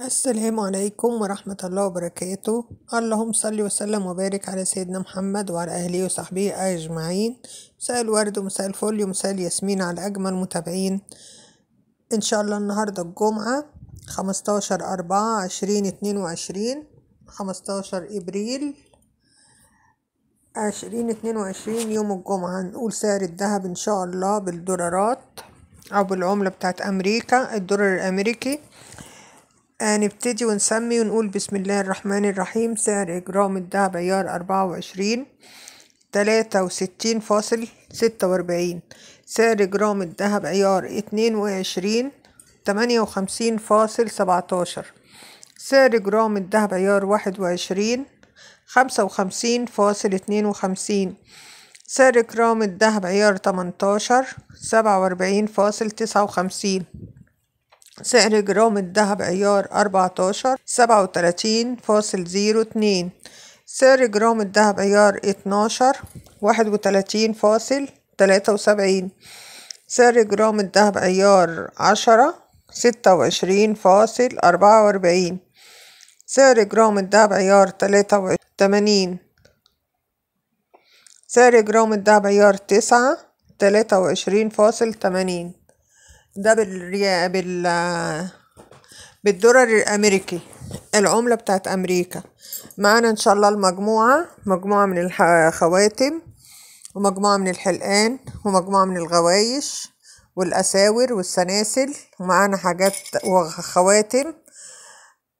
السلام عليكم ورحمة الله وبركاته اللهم صل وسلم وبارك على سيدنا محمد وعلى أهله وصحبه أجمعين مساء الورد ومساء الفل ومساء الياسمين على أجمل متابعين إن شاء الله النهاردة الجمعة خمستاشر أربعة عشرين اتنين وعشرين خمستاشر إبريل عشرين اتنين وعشرين يوم الجمعة نقول سعر الذهب إن شاء الله بالدولارات أو بالعملة بتاعت أمريكا الدولار الأمريكي هنبتدي آه، ونسمي ونقول بسم الله الرحمن الرحيم سعر إجرام الذهب عيار أربعة وعشرين تلاتة وستين فاصل ستة وأربعين سعر جرام الذهب عيار اتنين وعشرين تمانية وخمسين فاصل سبعتاشر سعر جرام الذهب عيار واحد وعشرين خمسة وخمسين فاصل اتنين وخمسين سعر جرام الذهب عيار تمنتاشر سبعة وأربعين فاصل تسعة وخمسين سعر جرام الذهب عيار سبعة وتلاتين فاصل زيرو اتنين سعر جرام الذهب عيار اتناشر واحد وتلاتين فاصل تلاتة وسبعين سعر جرام الذهب عيار عشرة ستة وعشرين فاصل أربعة وأربعين سعر جرام الذهب عيار تلاتة وتمانين سعر جرام الذهب عيار تسعة تلاتة وعشرين فاصل تمانين ده بالري... بال بالدولار الامريكي العملة بتاعت امريكا معانا ان شاء الله المجموعة مجموعة من الخواتم ومجموعة من الحلقان ومجموعة من الغوايش والاساور والسناسل ومعانا حاجات وخواتم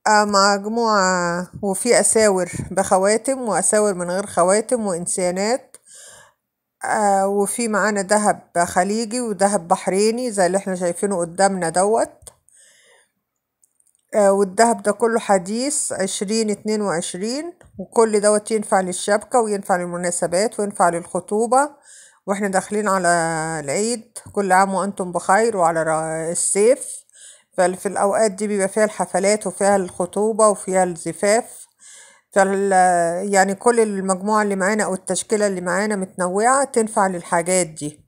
آه، مجموعة وفي أساور بخواتم وأساور من غير خواتم وانسانات آه، وفي معانا دهب خليجي ودهب بحريني زي اللي احنا شايفينه قدامنا دوت آه، والذهب ده كله حديث عشرين اتنين وعشرين وكل دوت ينفع للشبكة وينفع للمناسبات وينفع للخطوبة واحنا داخلين على العيد كل عام وانتم بخير وعلى الصيف ففي الأوقات دي بيبقى فيها الحفلات وفيها الخطوبة وفيها الزفاف يعني كل المجموعة اللي معانا أو التشكيلة اللي معانا متنوعة تنفع للحاجات دي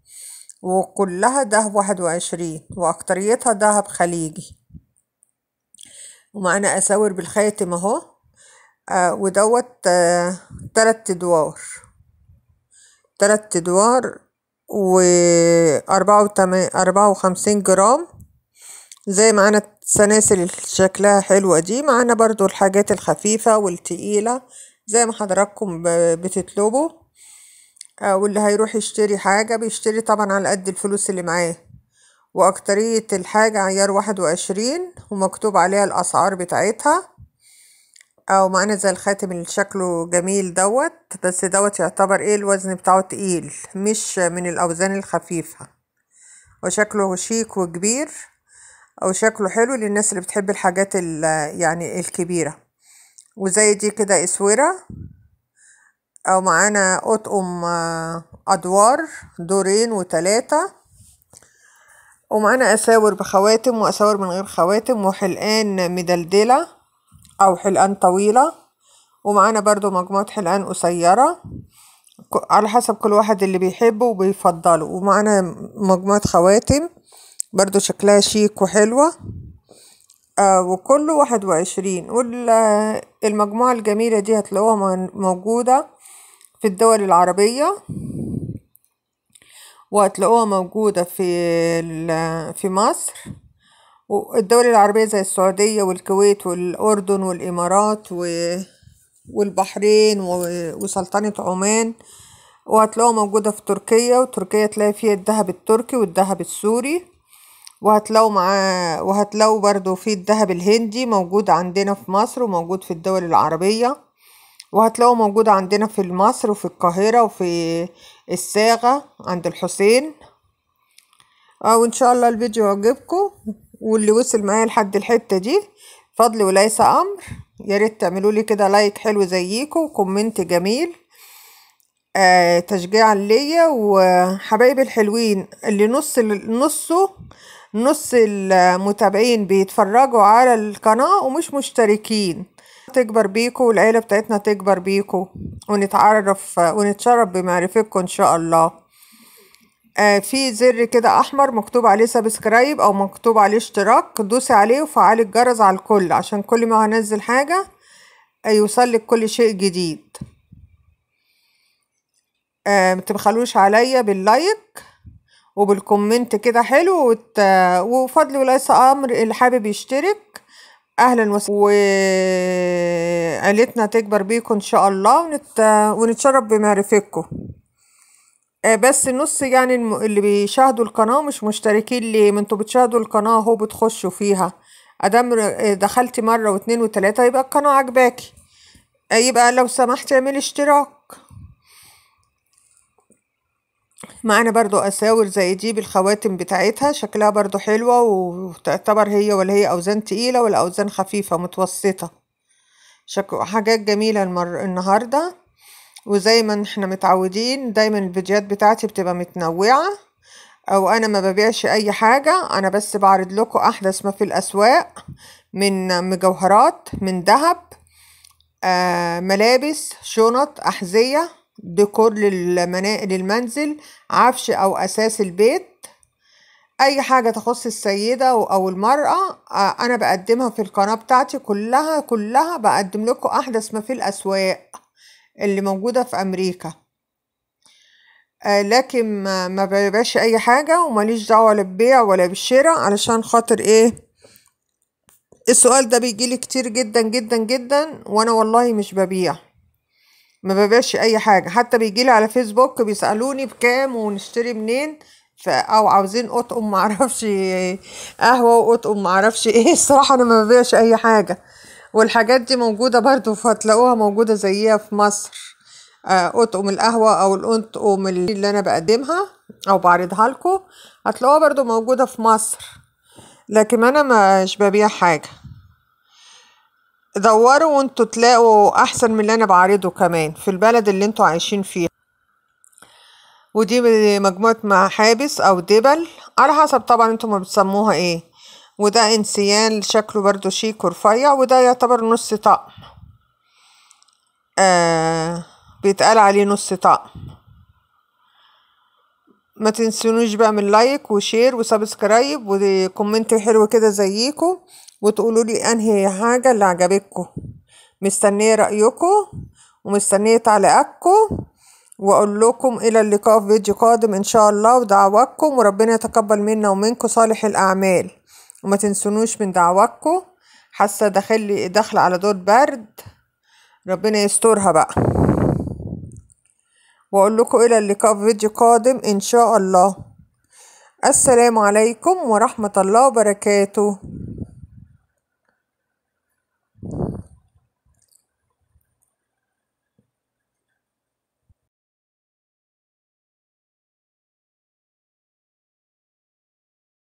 وكلها دهب واحد وعشرين وأكتريتها دهب خليجي ومعانا أساور بالخاتم أهو آه ودوت آه أدوار تلات أدوار وأربعة وتمانية وخمسين جرام زي ما معانا السلاسل شكلها حلوة دي معانا برضو الحاجات الخفيفة والتقيلة زي ما حضراتكم بتطلبوا آه، واللي هيروح يشتري حاجة بيشتري طبعا على قد الفلوس اللي معاه وأكترية الحاجة عيار واحد وعشرين ومكتوب عليها الأسعار بتاعتها أو آه، معانا زي الخاتم اللي شكله جميل دوت بس دوت يعتبر ايه الوزن بتاعه تقيل مش من الأوزان الخفيفة وشكله شيك وكبير او شكله حلو للناس اللي بتحب الحاجات يعني الكبيره وزي دي كده اسوره او معانا اطقم آه، ادوار دورين وثلاثه ومعانا اساور بخواتم واساور من غير خواتم وحلقان مدلدله او حلقان طويله ومعانا برضو مجموعه حلقان قصيره على حسب كل واحد اللي بيحبه وبيفضله ومعانا مجموعه خواتم برضو شكلها شيك وحلوة آه وكله واحد وعشرين والمجموعة الجميلة دي هتلاقوها موجودة في الدول العربية وهتلاقوها موجودة في في مصر والدول العربية زي السعودية والكويت والأردن والإمارات و... والبحرين و... وسلطنة عمان وهتلاقوها موجودة في تركيا وتركيا تلاقي فيها الذهب التركي والذهب السوري وهتلاقوا معاه وهتلاقوا برضو في الذهب الهندي موجود عندنا في مصر وموجود في الدول العربية وهتلاقوا موجود عندنا في مصر وفي القاهرة وفي الساغة عند الحسين أو آه، إن شاء الله الفيديو عجبكم واللي وصل معايا لحد الحتة دي فضل وليس أمر ياريت تعملوا لي كده لايك حلو زيكم وكومنت جميل آه تشجيعا ليا وحبايب الحلوين اللي نص نصه نص المتابعين بيتفرجوا على القناة ومش مشتركين تكبر بيكو والعيلة بتاعتنا تكبر بيكو ونتعرف ونتشرف بمعرفتكم إن شاء الله آه في زر كده أحمر مكتوب عليه سبسكرايب أو مكتوب عليه اشتراك دوسي عليه وفعلي الجرس على الكل عشان كل ما هنزل حاجة يوصلك كل شيء جديد آه متبخلوش عليا باللايك وبالكومنت كده حلو وت... وفضل وليس امر اللي حابب يشترك اهلا وسهلا وعيلتنا تكبر بيكم ان شاء الله ونت... ونتشرف بمعرفتكم آه، بس النص يعني اللي بيشاهدوا القناه مش مشتركين ليه ما انتوا بتشاهدوا القناه اهو بتخشوا فيها ادام آه، دخلتي مره واثنين وتلاته يبقى القناه عجباكي آه، يبقى لو سمحت اعملي اشتراك معانا برضو اساور زي دي بالخواتم بتاعتها شكلها برضو حلوة وتعتبر هي ولا هي اوزان تقيلة ولا اوزان خفيفة متوسطة شك... حاجات جميلة المر... النهاردة وزي ما احنا متعودين دايما الفيديوهات بتاعتي بتبقى متنوعة او انا ما ببيعش اي حاجة انا بس بعرض لكم احدث ما في الاسواق من مجوهرات من ذهب آه ملابس شنط احذية ديكور للمنزل عفش أو أساس البيت أي حاجة تخص السيدة أو المرأة آه، أنا بقدمها في القناة بتاعتي كلها كلها بقدم لكم أحدث ما في الأسواق اللي موجودة في أمريكا آه، لكن ما بيبقاش أي حاجة ومليش دعوة للبيع ببيع ولا بالشراء علشان خاطر إيه السؤال ده بيجيلي كتير جدا جدا جدا وانا والله مش ببيع ما ببيعش اي حاجه حتى بيجيلي على فيسبوك بيسالوني بكام ونشتري منين او عاوزين اطقم معرفش قهوه واطقم معرفش ايه الصراحه انا ما ببيعش اي حاجه والحاجات دي موجوده برضو فتلاقوها موجوده زيها في مصر اطقم آه، القهوه او الاطقم اللي انا بقدمها او بعرضها لكم هتلاقوها برضو موجوده في مصر لكن انا مش ببيع حاجه دوروا وانتوا تلاقوا احسن من اللي انا بعرضه كمان في البلد اللي انتوا عايشين فيها ودي مجموعة محابس او دبل على حسب طبعا انتوا ما بتسموها ايه وده انسيان شكله برضو شيك ورفيع وده يعتبر نص طقم آه بيتقال عليه نص طقم ما تنسونوش بقى من لايك وشير وسبسكرايب وكومنت حلو كده زيكم وتقولوا لي انهي حاجة اللي عجبتكم مستنية رأيكم ومستنية تعليقاتكم واقول لكم الى اللقاء في فيديو قادم ان شاء الله ودعواتكم وربنا يتقبل منا ومنكم صالح الاعمال وما تنسونوش من دعواتكم حاسه داخل لي داخله على دور برد ربنا يسترها بقى واقول لكم الى اللقاء في فيديو قادم ان شاء الله السلام عليكم ورحمه الله وبركاته